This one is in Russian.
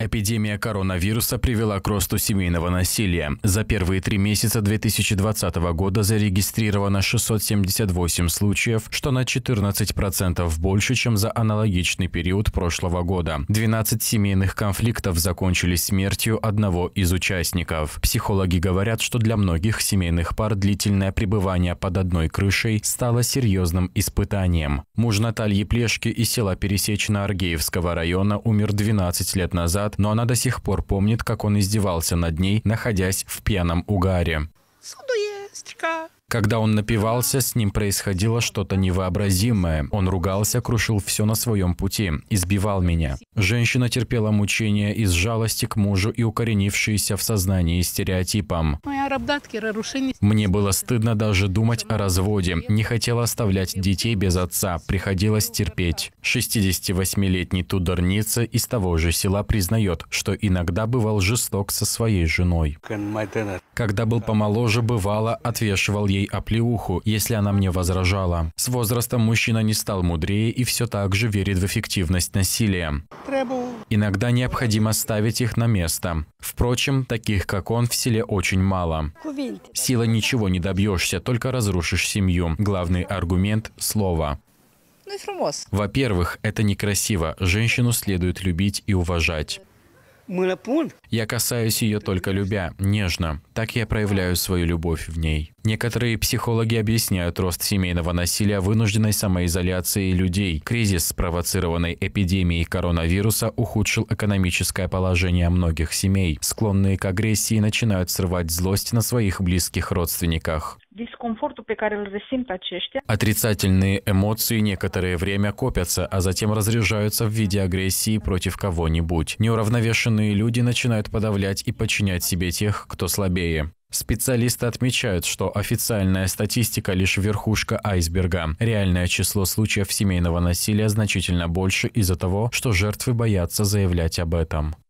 Эпидемия коронавируса привела к росту семейного насилия. За первые три месяца 2020 года зарегистрировано 678 случаев, что на 14% больше, чем за аналогичный период прошлого года. 12 семейных конфликтов закончились смертью одного из участников. Психологи говорят, что для многих семейных пар длительное пребывание под одной крышей стало серьезным испытанием. Муж Натальи Плешки из села Пересечено Аргеевского района умер 12 лет назад назад, но она до сих пор помнит, как он издевался над ней, находясь в пьяном угаре. Когда он напивался, с ним происходило что-то невообразимое. Он ругался, крушил все на своем пути, избивал меня. Женщина терпела мучения из жалости к мужу и укоренившиеся в сознании стереотипом. Мне было стыдно даже думать о разводе. Не хотела оставлять детей без отца. Приходилось терпеть. 68-летний Тудорница из того же села признает, что иногда бывал жесток со своей женой. Когда был помоложе, бывало, отвешивал ей оплеуху, если она мне возражала. С возрастом мужчина не стал мудрее и все так же верит в эффективность насилия. Иногда необходимо ставить их на место. Впрочем, таких, как он, в селе очень мало. Сила ничего не добьешься, только разрушишь семью. Главный аргумент – слово. Ну Во-первых, это некрасиво. Женщину следует любить и уважать. Я касаюсь ее только любя, нежно. Так я проявляю свою любовь в ней. Некоторые психологи объясняют рост семейного насилия вынужденной самоизоляцией людей. Кризис, спровоцированный эпидемией коронавируса, ухудшил экономическое положение многих семей. Склонные к агрессии начинают срывать злость на своих близких родственниках дискомфорту, Отрицательные эмоции некоторое время копятся, а затем разряжаются в виде агрессии против кого-нибудь. Неуравновешенные люди начинают подавлять и подчинять себе тех, кто слабее. Специалисты отмечают, что официальная статистика лишь верхушка айсберга. Реальное число случаев семейного насилия значительно больше из-за того, что жертвы боятся заявлять об этом.